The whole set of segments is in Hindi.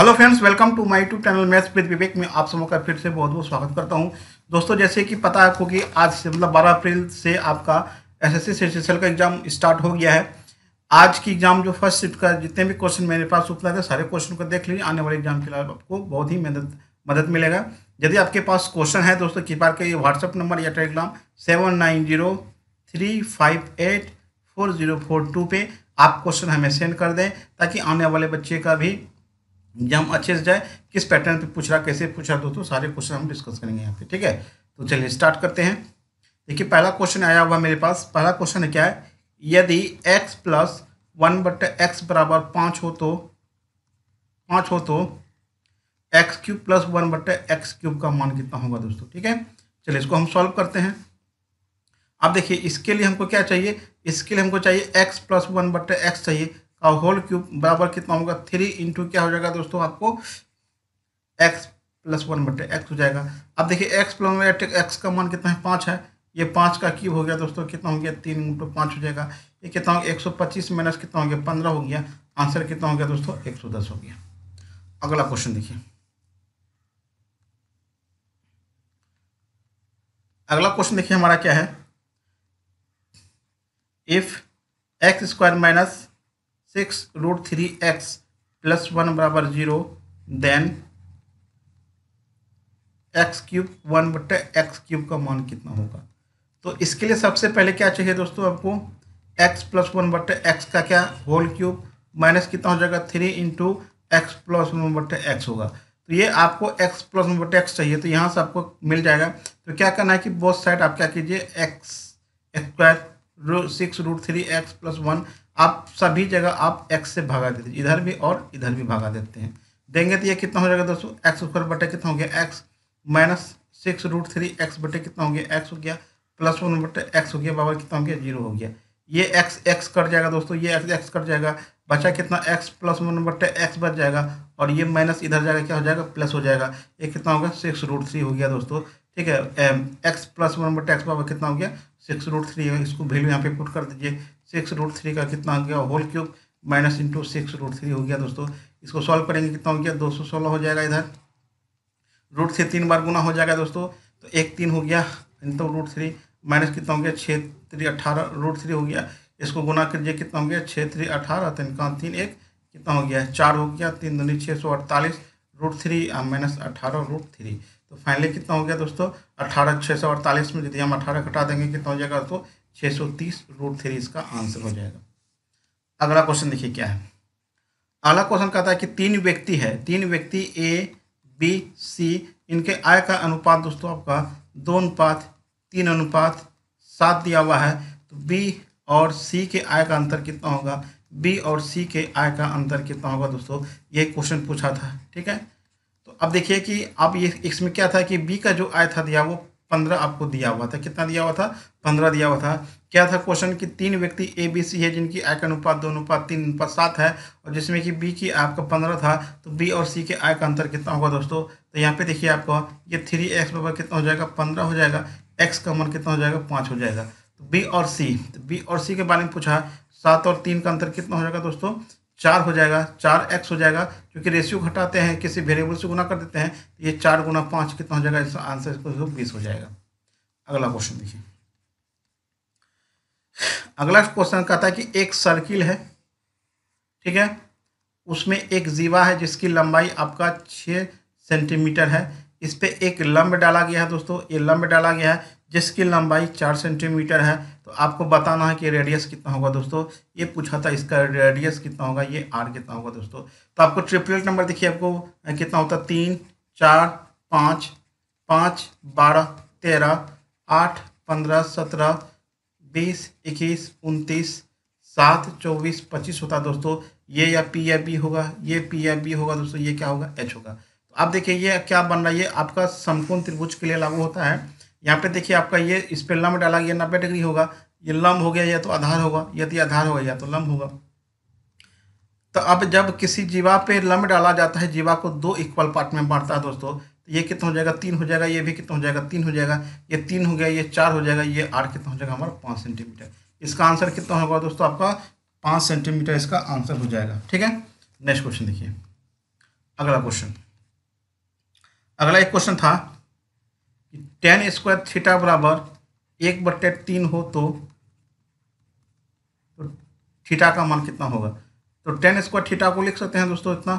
Hello friends welcome to my YouTube channel maths with Vivek में आप सबों का फिर से बहुत बहुत स्वागत करता हूं दोस्तों जैसे कि पता है आपको कि आज से मतलब 12 अप्रैल से आपका एसएससी एस का एग्ज़ाम स्टार्ट हो गया है आज की एग्ज़ाम जो फर्स्ट शिफ्ट का जितने भी क्वेश्चन मेरे पास उपलब्ध है सारे क्वेश्चन को देख लीजिए आने वाले एग्जाम के लिए आपको बहुत ही मदद मदद मिलेगा यदि आपके पास क्वेश्चन है दोस्तों की बार का व्हाट्सअप नंबर या Telegram seven nine zero three five eight four zero four two पे आप क्वेश्चन हमें सेंड कर दें ताकि आने वाले बच्चे का भी एग्जाम अच्छे से जाए किस पैटर्न पे पूछ रहा कैसे पूछ रहा दोस्तों तो सारे क्वेश्चन हम डिस्कस करेंगे यहाँ पे ठीक है तो चलिए स्टार्ट करते हैं देखिए पहला क्वेश्चन आया हुआ मेरे पास पहला क्वेश्चन है क्या है यदि एक्स प्लस वन बट एक्स बराबर पाँच हो तो पाँच हो तो एक्स क्यूब प्लस वन बट एक्स क्यूब का मान कितना होगा दोस्तों ठीक है चलिए इसको हम सॉल्व करते हैं अब देखिए इसके लिए हमको क्या चाहिए इसके लिए हमको चाहिए एक्स प्लस वन बट एक्स चाहिए का होल क्यूब बराबर कितना होगा थ्री इंटू क्या हो जाएगा दोस्तों आपको एक्स प्लस वन बटे एक्स हो जाएगा अब देखिए एक्स प्लस वन बटे एक्स का मान कितना है पाँच है ये पाँच का क्यूब हो गया दोस्तों कितना हो गया तीन इंटू पाँच हो जाएगा ये कितना हो गया एक सौ पच्चीस माइनस कितना हो गया पंद्रह हो गया आंसर कितना हो गया दोस्तों एक सौ दस हो गया अगला क्वेश्चन देखिए अगला क्वेश्चन देखिए हमारा क्या है if x square minus six root three x plus one बराबर zero then x cube one बट्टे एक्स क्यूब का मान कितना होगा तो इसके लिए सबसे पहले क्या चाहिए दोस्तों आपको एक्स प्लस वन बट्टे एक्स का क्या होल क्यूब माइनस कितना हो जाएगा three into x plus one बट्टे एक्स होगा तो ये आपको एक्स प्लस वन बट्टे एक्स चाहिए तो यहाँ से आपको मिल जाएगा तो क्या करना है कि बहुत साइड आप क्या कीजिए x square six root three x plus one आप सभी जगह आप एक्स से भागा देते इधर भी और इधर भी भागा देते हैं देंगे तो ये कितना हो जाएगा दोस्तों एक्स स्क्वायर बटे कितना हो गया x minus six root three x बटे कितना हो गया एक्स हो गया प्लस वन बटे एक्स हो गया बाबा कितना हो गया जीरो हो गया ये एक्स एक्स कट जाएगा दोस्तों ये एक्स एक्स कट जाएगा बचा कितना एक्स प्लस वन बटे एक्स बच जाएगा और ये माइनस इधर जाएगा क्या हो जाएगा प्लस हो जाएगा ये कितना होगा सिक्स रूट थ्री हो गया दोस्तों ठीक है एक्स प्लस वन बटे एक्स बाबर कितना हो गया सिक्स रूट थ्री इसको वैल्यू यहाँ पे पुट कर दीजिए सिक्स रूट थ्री का कितना हो गया whole cube minus into six root three हो गया दोस्तों इसको सॉल्व करेंगे कितना हो गया दो सौ सोलह हो जाएगा इधर रूट से तीन बार गुना हो जाएगा दोस्तों तो एक तीन हो गया इंटू तो रूट थ्री माइनस कितना हो गया छः थ्री अट्ठारह रूट थ्री हो गया इसको गुना करिए कितना हो गया छः थ्री अठारह तो का तीन एक कितना हो गया चार हो गया तीन दूनी छः सौ अड़तालीस रूट थ्री माइनस अठारह रूट थ्री तो फाइनली कितना हो गया दोस्तों अठारह छः सौ अड़तालीस में यदि हम अठारह घटा देंगे कितना हो जाएगा दोस्तों छः सौ तीस रूट थ्री इसका आंसर हो जाएगा अगला क्वेश्चन देखिए क्या है अगला क्वेश्चन कहता है कि तीन व्यक्ति है तीन व्यक्ति ए बी सी इनके आय का अनुपात दोस्तों आपका दो अनुपात तीन अनुपात सात दिया हुआ है तो बी और सी के आय का अंतर कितना होगा बी और सी के आय का अंतर कितना होगा दोस्तों ये क्वेश्चन पूछा था ठीक है तो अब देखिए कि आप ये इसमें क्या था कि बी का जो आय था दिया वो पंद्रह आपको दिया हुआ था कितना दिया हुआ था पंद्रह दिया हुआ था क्या था क्वेश्चन कि तीन व्यक्ति ए बी सी है जिनकी आय का अनुपात दो अनुपात तीन अनुपात सात है और जिसमें कि बी की आपका पंद्रह था तो बी और सी के आय का अंतर कितना होगा दोस्तों तो यहाँ पे देखिए आपको ये थ्री एक्स बराबर कितना हो जाएगा पंद्रह हो जाएगा एक्स का मन कितना हो जाएगा पाँच हो जाएगा तो बी और सी तो बी और सी के बारे में पूछा सात और तीन का अंतर कितना हो जाएगा दोस्तों चार हो जाएगा चार एक्स हो जाएगा क्योंकि रेशियो घटाते हैं किसी वेरिएबल से गुना कर देते हैं तो ये चार गुना पाँच कितना हो जाएगा इसका आंसर बीस हो जाएगा अगला क्वेश्चन देखिए अगला क्वेश्चन कहता है कि एक सर्किल है ठीक है उसमें एक जीवा है जिसकी लंबाई आपका छः सेंटीमीटर है इस पर एक लंब डाला गया है दोस्तों ये लंब डाला गया है जिसकी लंबाई चार सेंटीमीटर है तो आपको बताना है कि रेडियस कितना होगा दोस्तों ये पूछा था इसका रेडियस कितना होगा ये आर कितना होगा दोस्तों तो आपको ट्रिपलेट नंबर देखिए आपको कितना होता है तीन चार पाँच पाँच बारह तेरह आठ पंद्रह सत्रह तेईस इक्कीस उनतीस सात चौबीस पच्चीस होता दोस्तों ये या पी या बी होगा ये पी या बी होगा दोस्तों ये क्या होगा एच होगा तो आप देखिए ये क्या बन रहा है ये आपका समकोण त्रिभुज के लिए लागू होता है यहाँ पे देखिए आपका ये इस पर लम्ब डाला गया नब्बे डिग्री होगा ये लम्ब हो गया या तो आधार होगा यदि तो आधार होगा या तो लम्ब होगा तो अब जब किसी जीवा पे लम्ब डाला जाता है जीवा को दो इक्वल पार्ट में बांटता है दोस्तों ये कितना हो जाएगा तीन हो जाएगा ये भी कितना हो जाएगा तीन हो जाएगा ये तीन हो गया ये चार हो जाएगा ये आठ कितना हो जाएगा हमारा पाँच सेंटीमीटर इसका आंसर कितना होगा दोस्तों आपका पाँच सेंटीमीटर इसका आंसर हो जाएगा ठीक है नेक्स्ट क्वेश्चन देखिए अगला क्वेश्चन अगला एक क्वेश्चन था कि टेन स्क्वायर थीटा बराबर एक बट्टे तीन हो तो थीटा तो का मान कितना होगा तो टेन स्क्वायर थीटा को लिख सकते हैं दोस्तों इतना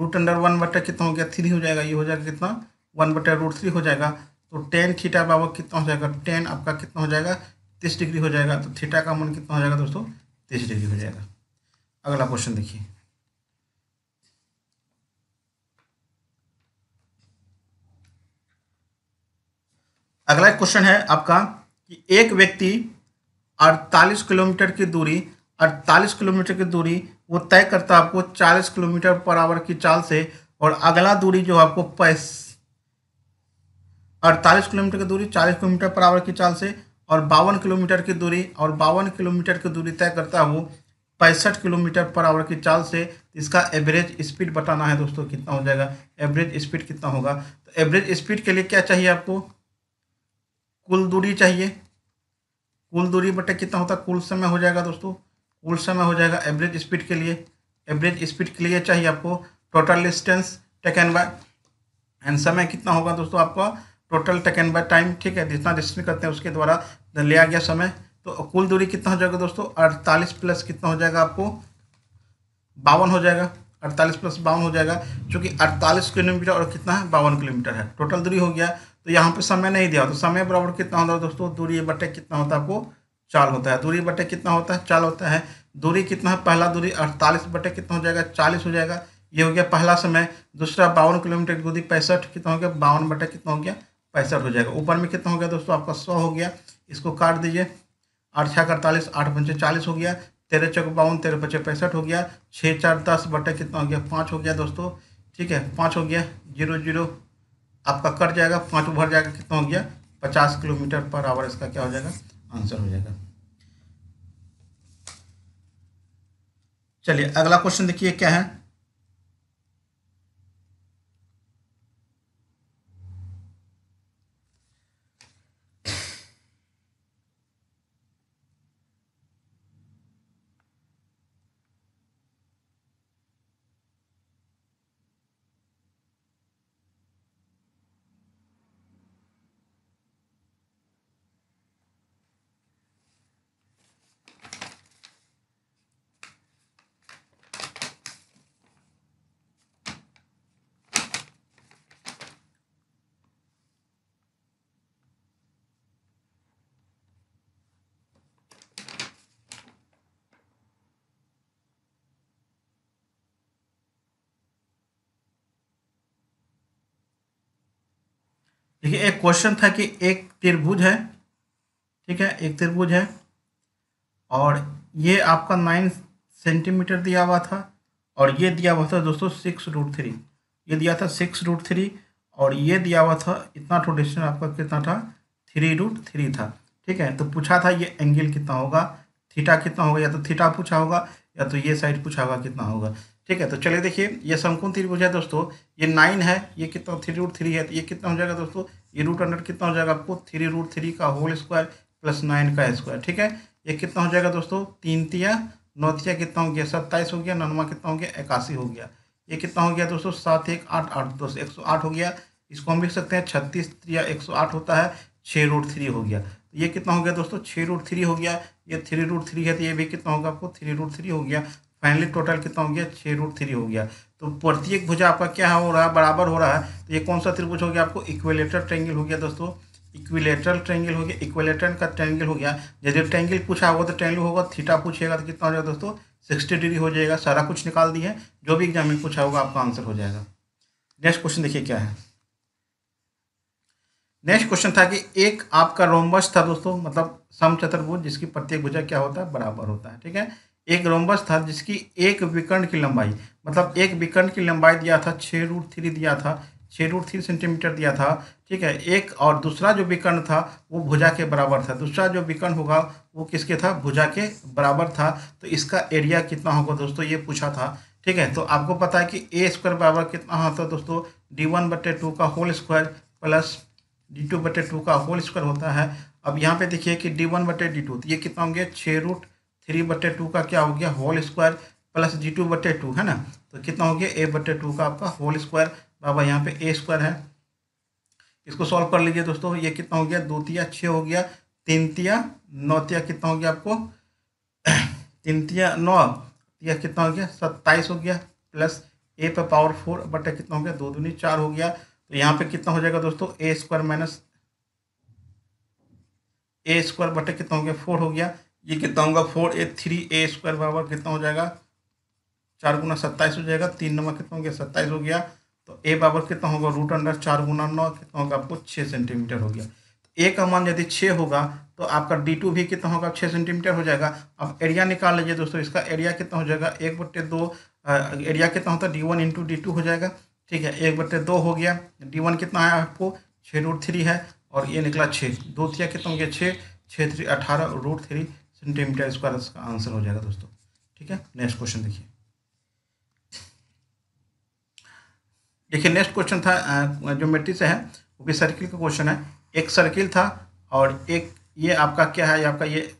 रूट अंडर वन बट्टे कितना हो गया थ्री हो जाएगा ये हो जाएगा कितना वन बटा रूट थ्री हो जाएगा तो टेन थीटा बाबा कितना हो जाएगा टेन आपका कितना हो जाएगा तीस डिग्री हो जाएगा तो थीटा का मन कितना हो जाएगा दोस्तों तीस डिग्री हो जाएगा अगला क्वेश्चन देखिए अगला क्वेश्चन है आपका कि एक व्यक्ति 48 किलोमीटर की दूरी 48 किलोमीटर की दूरी वो तय करता है आपको 40 किलोमीटर पर आवर की चाल से और अगला दूरी जो आपको पैस अड़तालीस किलोमीटर की दूरी चालीस किलोमीटर पर आवर की चाल से और बावन किलोमीटर की दूरी और बावन किलोमीटर की दूरी तय करता हो पैंसठ किलोमीटर पर आवर की चाल से इसका एवरेज स्पीड बताना है दोस्तों कितना हो जाएगा एवरेज स्पीड कितना होगा तो एवरेज स्पीड के लिए क्या चाहिए आपको कुल दूरी चाहिए कुल दूरी बटे कितना होता है कुल समय हो जाएगा दोस्तों कुल समय हो जाएगा एवरेज स्पीड के लिए एवरेज स्पीड के लिए चाहिए आपको total distance taken by and समय कितना होगा दोस्तों आपका टोटल टेकन बाय टाइम ठीक है जितना डिस्टेंस करते हैं उसके द्वारा लिया गया समय तो कुल दूरी कितना हो जाएगा दोस्तों अड़तालीस प्लस कितना हो जाएगा आपको बावन हो जाएगा अड़तालीस प्लस बावन हो जाएगा चूँकि अड़तालीस किलोमीटर और कितना है बावन किलोमीटर है टोटल दूरी हो गया तो यहाँ पे समय नहीं दिया तो समय बराबर कितना होता है दोस्तों दूरी बटे कितना होता है आपको चाल होता है दूरी बटे कितना होता है चाल होता है दूरी कितना है पहला दूरी अड़तालीस बटे कितना हो जाएगा चालीस हो जाएगा ये हो गया पहला समय दूसरा बावन किलोमीटर की दूरी पैंसठ कितना हो गया बावन बटे कितना हो गया पैंसठ हो जाएगा ऊपर में कितना हो गया दोस्तों आपका सौ हो गया इसको काट दीजिए आठ छः अड़तालीस आठ पंचे चालीस हो गया तेरह चौक बावन तेरह पचे पैंसठ हो गया छः चार दस बटे कितना हो गया पाँच हो गया दोस्तों ठीक है पाँच हो गया जीरो जीरो आपका कट जाएगा पाँच उभर जाएगा कितना हो गया पचास किलोमीटर पर आवर इसका क्या हो जाएगा आंसर हो जाएगा चलिए अगला क्वेश्चन देखिए क्या है देखिए एक क्वेश्चन था कि एक त्रिभुज है ठीक है एक त्रिभुज है और ये आपका नाइन सेंटीमीटर दिया हुआ था और ये दिया हुआ था दोस्तों सिक्स रूट थ्री ये दिया था सिक्स रूट थ्री और ये दिया हुआ था इतना टोटेशन आपका कितना था थ्री रूट थ्री था ठीक है तो पूछा था ये एंगल कितना होगा थीटा कितना होगा या तो थीटा पूछा होगा या तो ये साइड पूछा होगा कितना होगा ठीक है तो चलिए देखिए ये समकोण त्रिभुज है दोस्तों ये नाइन है ये कितना थ्री रूट थ्री है तो ये कितना हो जाएगा दोस्तों ये रूट अंडर कितना हो जाएगा आपको थ्री रूट थ्री का होल स्क्वायर प्लस नाइन का स्क्वायर ठीक है ये कितना हो जाएगा दोस्तों तीन तिया नौ तिया कितना हो गया सत्ताईस हो गया ननवा कितना हो गया इक्यासी हो गया ये कितना हो गया दोस्तों सात एक आठ आठ दोस्तों एक सौ आठ हो गया इसको हम लिख सकते हैं छत्तीस त्रिया एक सौ आठ होता है छः रूट थ्री हो गया तो ये कितना हो गया दोस्तों छः रूट थ्री हो गया ये थ्री रूट थ्री है तो ये भी कितना होगा आपको थ्री रूट थ्री हो गया फाइनली टोटल कितना हो गया छः रूट थ्री हो गया तो प्रत्येक भुजा आपका क्या हो रहा है बराबर हो रहा है तो ये कौन सा त्रिभुज हो गया आपको इक्वेलेटर ट्रेंगल हो गया दोस्तों इक्वेलेटर ट्रेंगल हो गया इक्वेलेटर का ट्रेंगल हो गया यदि ट्रेंगल पूछा तो होगा तो ट्रेंगल होगा थीटा पूछेगा तो कितना हो जाएगा दोस्तों सिक्सटी डिग्री हो जाएगा सारा कुछ निकाल दिए जो भी एग्जाम में पूछा होगा आपका आंसर हो जाएगा नेक्स्ट क्वेश्चन देखिए क्या है नेक्स्ट क्वेश्चन था कि एक आपका रोमबस था दोस्तों मतलब समचतुर्भुज जिसकी प्रत्येक भुजा क्या होता है बराबर होता है ठीक है एक रोम्बस था जिसकी एक विकर्ण की लंबाई मतलब एक विकर्ण की लंबाई दिया था छः रूट थ्री दिया था छः रूट थ्री सेंटीमीटर दिया था ठीक है एक और दूसरा जो विकर्ण था वो भुजा के बराबर था दूसरा जो विकर्ण होगा वो किसके था भुजा के बराबर था तो इसका एरिया कितना होगा दोस्तों ये पूछा था ठीक है तो आपको पता है कि ए स्क्वायर बराबर कितना होता है दोस्तों डी वन बटे टू का whole square plus d two बटे टू का होल स्क्वायर होता है अब यहाँ पे देखिए कि डी वन बटे डी टू ये कितना होंगे छः रूट थ्री बटे टू का क्या हो गया whole square plus g two बटे टू है ना तो कितना हो गया ए बटे टू का आपका होल स्क्वायर बाबा यहाँ पे ए स्क्वायर है इसको सॉल्व कर लीजिए दोस्तों ये कितना हो गया दो तिया छः हो गया तीन तिया नौ तिया कितना हो गया आपको तीन तिया नौ तिया कितना हो गया सत्ताईस हो गया प्लस ए पे पावर फोर बटे कितना हो गया दो दूनी चार हो गया तो यहाँ पे कितना हो जाएगा दोस्तों a square minus a square बटे कितना हो गया फोर हो गया ये कितना होगा four a three a square बराबर कितना हो जाएगा चार गुना सत्ताईस हो जाएगा तीन नंबर कितना हो गया सत्ताईस हो गया तो ए बराबर कितना होगा रूट अंडर चार गुना नौ कितना होगा आपको छः सेंटीमीटर हो गया तो ए का मान यदि छः होगा तो आपका डी टू भी कितना होगा छः सेंटीमीटर हो जाएगा अब एरिया निकाल लीजिए दोस्तों इसका एरिया कितना हो जाएगा एक बट्टे दो एरिया कितना होता है d one into d two हो जाएगा ठीक है एक बट्टे दो हो गया डी वन कितना आया आपको छः रूट थ्री है और ये निकला छः दो थिया कितना हो गया छः छः थ्री अठारह रूट थ्री सेंटीमीटर स्क्वायर इसका आंसर हो जाएगा दोस्तों ठीक है नेक्स्ट क्वेश्चन देखिए देखिए नेक्स्ट क्वेश्चन था ज्योमेट्री से है वो भी सर्किल का क्वेश्चन है एक सर्किल था और एक ये आपका क्या है आपका ये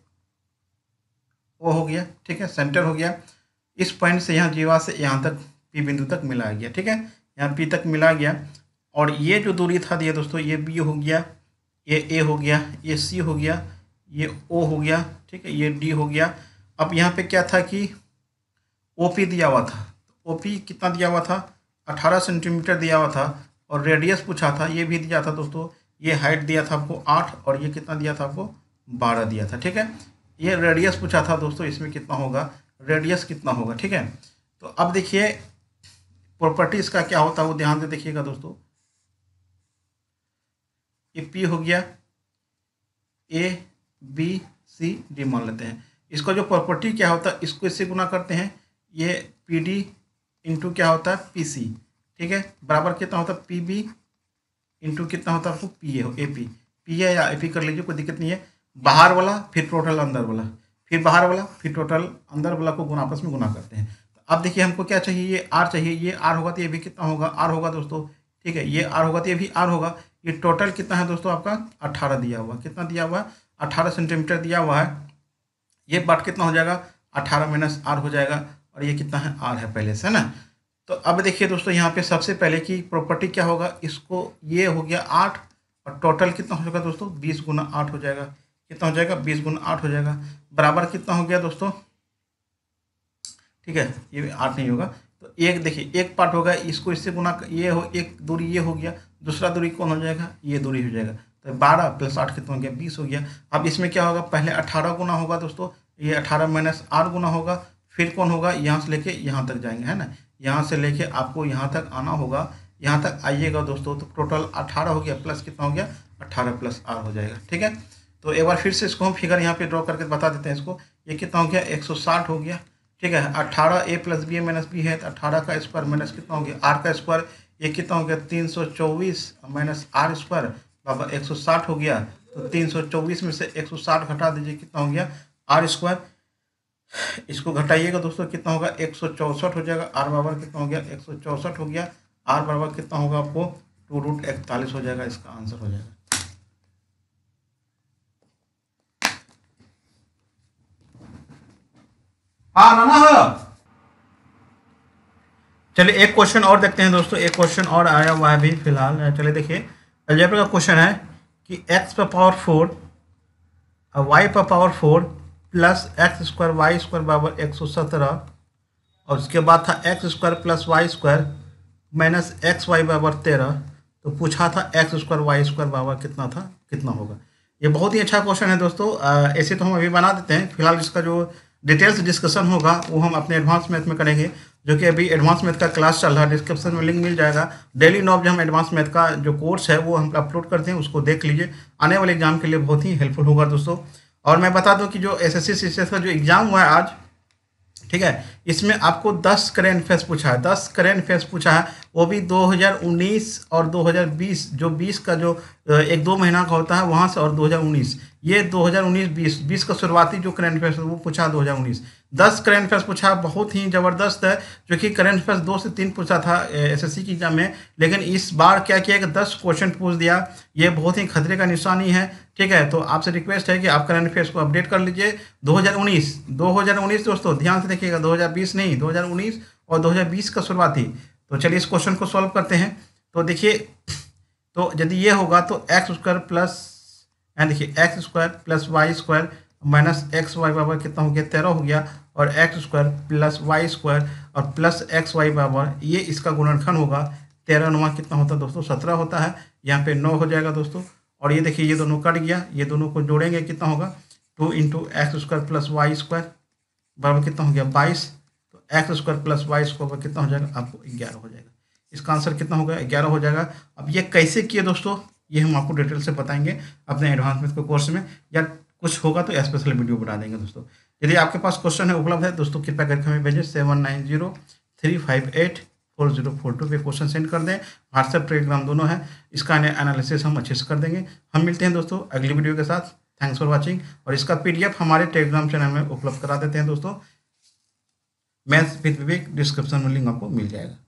वो हो गया ठीक है सेंटर हो गया इस पॉइंट से यहाँ जीवा से यहाँ तक पी बिंदु तक मिला गया ठीक है यहाँ पी तक मिला गया और ये जो दूरी था दिया दोस्तों ये बी हो गया ये ए हो गया ये सी हो गया ये ओ हो गया ठीक है ये डी हो गया अब यहाँ पे क्या था कि ओ पी दिया हुआ था ओ पी कितना दिया हुआ था अठारह सेंटीमीटर दिया हुआ था और रेडियस पूछा था ये भी दिया था दोस्तों ये हाइट दिया था आपको आठ और ये कितना दिया था आपको बारह दिया था ठीक है ये रेडियस पूछा था दोस्तों इसमें कितना होगा रेडियस कितना होगा ठीक है तो अब देखिए प्रॉपर्टीज़ का क्या होता है वो ध्यान से देखिएगा दोस्तों ये पी हो गया ए बी सी डी मान लेते हैं इसका जो प्रॉपर्टी क्या होता है इसको इससे गुना करते हैं ये पी डी इंटू क्या होता है पी सी ठीक है बराबर कितना होता है पी बी इंटू कितना होता है आपको p a p p a या ए पी कर लीजिए कोई दिक्कत नहीं है बाहर वाला फिर टोटल अंदर वाला फिर बाहर वाला फिर टोटल अंदर वाला को गुना आपस में गुना करते हैं तो अब देखिए हमको क्या चाहिए ये आर चाहिए ये आर होगा तो ये भी कितना होगा आर होगा दोस्तों ठीक है ये आर होगा तो ये भी आर होगा ये टोटल कितना है दोस्तों आपका अट्ठारह दिया हुआ कितना दिया हुआ है अठारह सेंटीमीटर दिया हुआ है ये बाट कितना हो जाएगा अठारह माइनस आर हो जाएगा और ये कितना है आर है पहले से है ना तो अब देखिए दोस्तों यहाँ पे सबसे पहले की प्रॉपर्टी क्या होगा इसको ये हो गया आठ और टोटल कितना हो जाएगा दोस्तों बीस गुना आठ हो जाएगा कितना हो जाएगा बीस गुना आठ हो जाएगा बराबर कितना हो गया दोस्तों ठीक है ये आठ नहीं होगा तो एक देखिए एक पार्ट होगा इसको इससे गुना ये हो एक दूरी ये हो गया दूसरा दूरी कौन हो जाएगा ये दूरी हो जाएगा तो बारह प्लस आठ कितना हो गया बीस हो गया अब इसमें क्या होगा पहले अठारह गुना होगा दोस्तों ये अठारह माइनस आठ गुना होगा फिर कौन होगा यहाँ से लेके यहाँ तक जाएंगे है ना यहाँ से लेके आपको यहाँ तक आना होगा यहाँ तक आइएगा दोस्तों तो टोटल अठारह हो गया प्लस कितना हो गया अठारह प्लस आर हो जाएगा ठीक है तो एक बार फिर से इसको हम फिगर यहाँ पे ड्रॉ करके बता देते हैं इसको ये कितना हो गया 160 हो गया ठीक है अट्ठारह a plus b a minus b है तो अट्ठारह का स्क्वायर माइनस कितना हो गया आर का स्क्वायर ये कितना हो गया तीन सौ चौबीस माइनस आर स्क्वायर बाबा 160 हो गया तो 324 में से 160 घटा दीजिए कितना हो गया आर स्क्वायर इसको घटाइएगा दोस्तों कितना होगा एक हो जाएगा आर बराबर कितना हो गया एक हो गया आर बराबर कितना होगा आपको टू रूट इकतालीस हो जाएगा इसका आंसर हो जाएगा हाँ ना ना हाँ। चलिए एक क्वेश्चन और देखते हैं दोस्तों एक क्वेश्चन और आया हुआ है अभी फिलहाल चलिए देखिए अल्जेब्रा का क्वेश्चन है कि एक्स पर पावर फोर और वाई पर power four plus x square y square बराबर एक सौ सत्रह और उसके बाद था x square plus y square minus x y बराबर तेरह तो पूछा था एक्स स्क्वायर वाई स्क्वायर बराबर कितना था कितना होगा ये बहुत ही अच्छा क्वेश्चन है दोस्तों ऐसे तो हम अभी बना देते हैं फिलहाल इसका जो डिटेल्स डिस्कशन होगा वो हम अपने एडवांस मैथ में करेंगे जो कि अभी एडवांस मैथ का क्लास चल रहा है डिस्क्रिप्शन में लिंक मिल जाएगा डेली नॉब जो हम एडवांस मैथ का जो कोर्स है वो हम अपलोड करते हैं उसको देख लीजिए आने वाले एग्जाम के लिए बहुत ही हेल्पफुल होगा दोस्तों और मैं बता दूँ कि जो एस एस सी का जो एग्ज़ाम हुआ है आज ठीक है इसमें आपको दस करेंट फेस पूछा है दस करेंट फेस पूछा है वो भी दो और दो जो बीस का जो एक दो महीना का होता है वहाँ से और दो ये 2019-20 बीस का शुरुआती जो करेंट अफेयर्स वो पूछा 2019 10 करेंट अफेयर्स पूछा बहुत ही ज़बरदस्त है जो कि करेंट अफेयर्स दो से तीन पूछा था एसएससी की एग्जाम में लेकिन इस बार क्या किया कि 10 क्वेश्चन पूछ दिया ये बहुत ही खतरे का निशानी है ठीक है तो आपसे रिक्वेस्ट है कि आप करंट अफेयर्स को अपडेट कर लीजिए दो हज़ार दोस्तों ध्यान से देखिएगा दो नहीं दो और दो का शुरुआती तो चलिए इस क्वेश्चन को सॉल्व करते हैं तो देखिए तो यदि ये होगा तो एक्स स्क्वायर प्लस यहाँ देखिए x square plus y square minus x y बराबर कितना हो गया तेरह हो गया और x square plus y square और प्लस एक्स वाई बराबर ये इसका गुणनखंड होगा तेरह नुमा कितना होता है दोस्तों सत्रह होता है यहाँ पे नौ हो जाएगा दोस्तों और ये देखिए ये दोनों कट गया ये दोनों को जोड़ेंगे कितना होगा two into x square plus y square बराबर कितना हो गया बाईस तो x square plus y square कितना हो जाएगा आपको ग्यारह हो जाएगा इसका आंसर कितना होगा ग्यारह हो जाएगा अब ये कैसे किए दोस्तों ये हम आपको डिटेल से बताएंगे अपने एडवांस मैथ के कोर्स में या कुछ होगा तो स्पेशल वीडियो बना देंगे दोस्तों यदि आपके पास क्वेश्चन है उपलब्ध है दोस्तों कृपया करके हमें भेजें seven nine zero three five eight four zero four two पे क्वेश्चन सेंड कर दें व्हाट्सएप टेलीग्राम दोनों है इसका एनालिसिस हम अच्छे से कर देंगे हम मिलते हैं दोस्तों अगली वीडियो के साथ थैंक्स फॉर वॉचिंग और इसका पी हमारे टेलीग्राम चैनल में उपलब्ध करा देते हैं दोस्तों मैथ्स विद विवेक डिस्क्रिप्शन में लिंक आपको मिल जाएगा